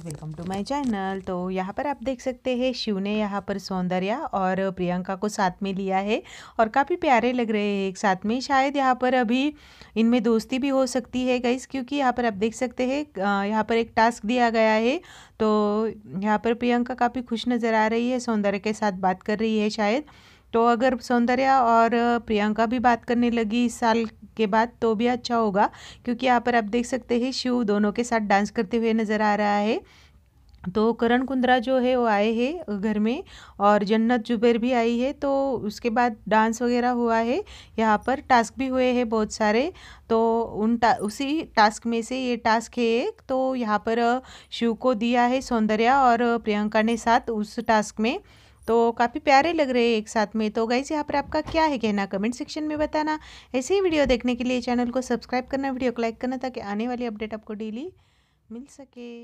guys welcome to my channel तो यहाँ पर आप देख सकते हैं शिव ने यहाँ पर सौंदर्या और प्रियंका को साथ में लिया है और काफ़ी प्यारे लग रहे हैं एक साथ में शायद यहाँ पर अभी इनमें दोस्ती भी हो सकती है गाइज क्योंकि यहाँ पर आप देख सकते हैं यहाँ पर एक टास्क दिया गया है तो यहाँ पर प्रियंका काफ़ी खुश नज़र आ रही है सौंदर्य के साथ बात कर रही है शायद तो अगर सौंदर्या और प्रियंका भी बात करने लगी इस साल के बाद तो भी अच्छा होगा क्योंकि यहाँ पर आप देख सकते हैं शिव दोनों के साथ डांस करते हुए नज़र आ रहा है तो करण कुंद्रा जो है वो आए हैं घर में और जन्नत जुबेर भी आई है तो उसके बाद डांस वगैरह हुआ है यहाँ पर टास्क भी हुए हैं बहुत सारे तो उन टा, उसी टास्क में से ये टास्क है एक तो यहाँ पर शिव को दिया है सौंदर्या और प्रियंका ने साथ उस टास्क में तो काफ़ी प्यारे लग रहे हैं एक साथ में तो गाइस यहाँ पर आपका क्या है कहना कमेंट सेक्शन में बताना ऐसे ही वीडियो देखने के लिए चैनल को सब्सक्राइब करना वीडियो को लाइक करना ताकि आने वाली अपडेट आपको डेली मिल सके